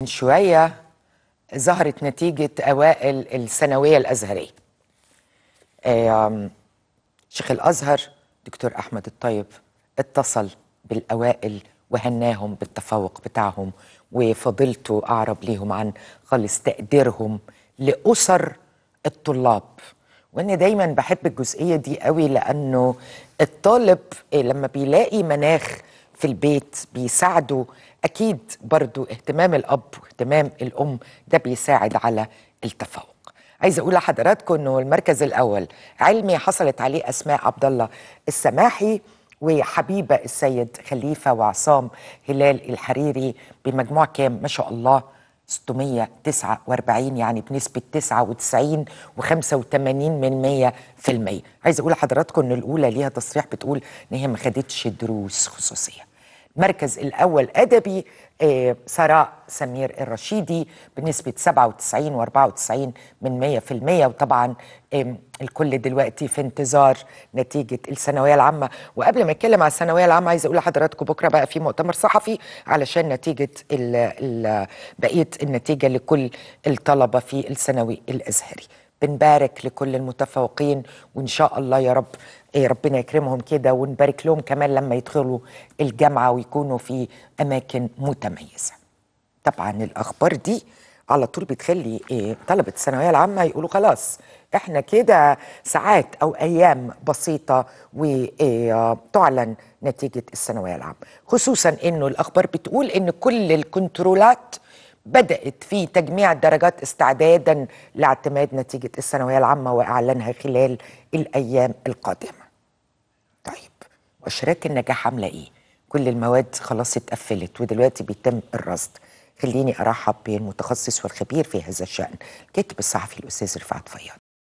من شوية ظهرت نتيجة أوائل الثانوية الأزهرية شيخ الأزهر دكتور أحمد الطيب اتصل بالأوائل وهناهم بالتفوق بتاعهم وفضيلته أعرب ليهم عن خالص تقديرهم لأسر الطلاب وأني دايما بحب الجزئية دي قوي لأنه الطالب إيه، لما بيلاقي مناخ في البيت بيساعده أكيد برضو اهتمام الأب واهتمام الأم ده بيساعد على التفوق عايزه اقول لحضراتكم انه المركز الاول علمي حصلت عليه اسماء عبد الله السماحي وحبيبه السيد خليفه وعصام هلال الحريري بمجموع كام ما شاء الله 649 يعني بنسبه 99 و85 من 100 عايزه اقول لحضراتكم ان الاولى ليها تصريح بتقول ان هي ما خدتش دروس خصوصيه المركز الأول أدبي ثراء آه، سمير الرشيدي بنسبة 97 و94 من 100% وطبعا الكل دلوقتي في انتظار نتيجة الثانوية العامة وقبل ما اتكلم على الثانوية العامة عايزة اقول لحضراتكم بكرة بقى في مؤتمر صحفي علشان نتيجة الـ الـ بقية النتيجة لكل الطلبة في الثانوي الأزهري بنبارك لكل المتفوقين وإن شاء الله يا رب إيه، ربنا يكرمهم كده ونبارك لهم كمان لما يدخلوا الجامعه ويكونوا في اماكن متميزه. طبعا الاخبار دي على طول بتخلي إيه، طلبه الثانويه العامه يقولوا خلاص احنا كده ساعات او ايام بسيطه وتعلن إيه، نتيجه الثانويه العامه خصوصا انه الاخبار بتقول ان كل الكنترولات بدات في تجميع الدرجات استعدادا لاعتماد نتيجه الثانويه العامه واعلانها خلال الايام القادمه مؤشرات النجاح عامله ايه كل المواد خلاص اتقفلت ودلوقتي بيتم الرصد خليني ارحب بالمتخصص والخبير في هذا الشان الكاتب الصحفي الاستاذ رفعت فياض